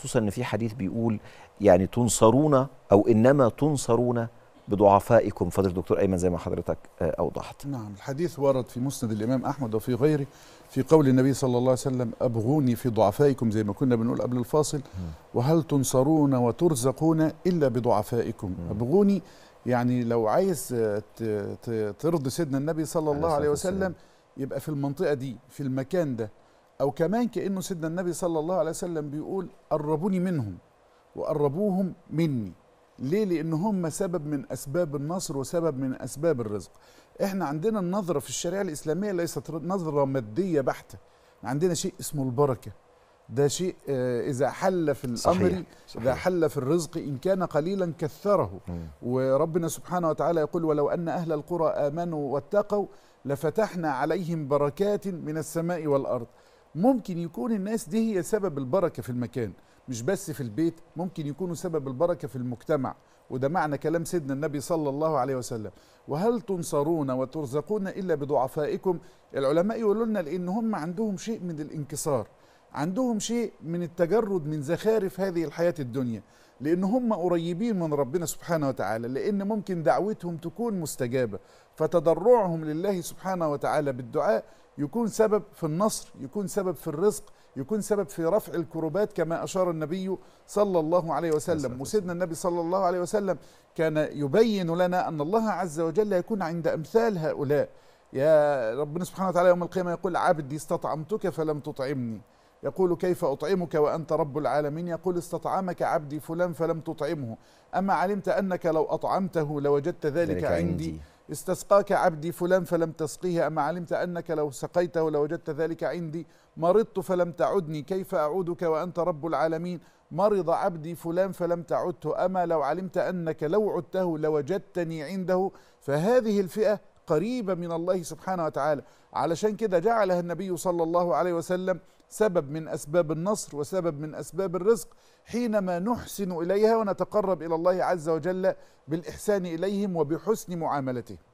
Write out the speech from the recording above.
خصوصا ان في حديث بيقول يعني تنصرون او انما تنصرون بضعفائكم فضل الدكتور ايمن زي ما حضرتك آه، اوضحت. نعم الحديث ورد في مسند الامام احمد وفي غيره في قول النبي صلى الله عليه وسلم ابغوني في ضعفائكم زي ما كنا بنقول قبل الفاصل وهل تنصرون وترزقون الا بضعفائكم ابغوني يعني لو عايز ترضي سيدنا النبي صلى الله عليه وسلم يبقى في المنطقه دي في المكان ده أو كمان كأنه سيدنا النبي صلى الله عليه وسلم بيقول قربوني منهم وقربوهم مني ليه لان هم سبب من اسباب النصر وسبب من اسباب الرزق احنا عندنا النظره في الشريعه الاسلاميه ليست نظره ماديه بحته عندنا شيء اسمه البركه ده شيء آه، اذا حل في الامر صحيح. اذا حل في الرزق ان كان قليلا كثره م. وربنا سبحانه وتعالى يقول ولو ان اهل القرى امنوا واتقوا لفتحنا عليهم بركات من السماء والارض ممكن يكون الناس دي هي سبب البركة في المكان مش بس في البيت ممكن يكونوا سبب البركة في المجتمع وده معنى كلام سيدنا النبي صلى الله عليه وسلم وهل تنصرون وترزقون إلا بضعفائكم العلماء يقولوا لنا لأن هم عندهم شيء من الانكسار عندهم شيء من التجرد من زخارف هذه الحياة الدنيا لأن هم قريبين من ربنا سبحانه وتعالى لأن ممكن دعوتهم تكون مستجابة فتضرعهم لله سبحانه وتعالى بالدعاء يكون سبب في النصر يكون سبب في الرزق يكون سبب في رفع الكربات كما أشار النبي صلى الله عليه وسلم وسيدنا النبي صلى الله عليه وسلم كان يبين لنا أن الله عز وجل يكون عند أمثال هؤلاء يا ربنا سبحانه وتعالى يوم القيامة يقول عبدي استطعمتك فلم تطعمني يقول كيف أطعمك وأنت رب العالمين يقول استطعمك عبدي فلان فلم تطعمه أما علمت أنك لو أطعمته لوجدت ذلك, ذلك عندي استسقاك عبدي فلان فلم تسقيه أما علمت أنك لو سقيته لوجدت ذلك عندي مرضت فلم تعدني كيف أعودك وأنت رب العالمين مرض عبدي فلان فلم تعدته أما لو علمت أنك لو عدته لوجدتني عنده فهذه الفئة قريبة من الله سبحانه وتعالى علشان كده جعلها النبي صلى الله عليه وسلم سبب من أسباب النصر وسبب من أسباب الرزق حينما نحسن إليها ونتقرب إلى الله عز وجل بالإحسان إليهم وبحسن معاملتهم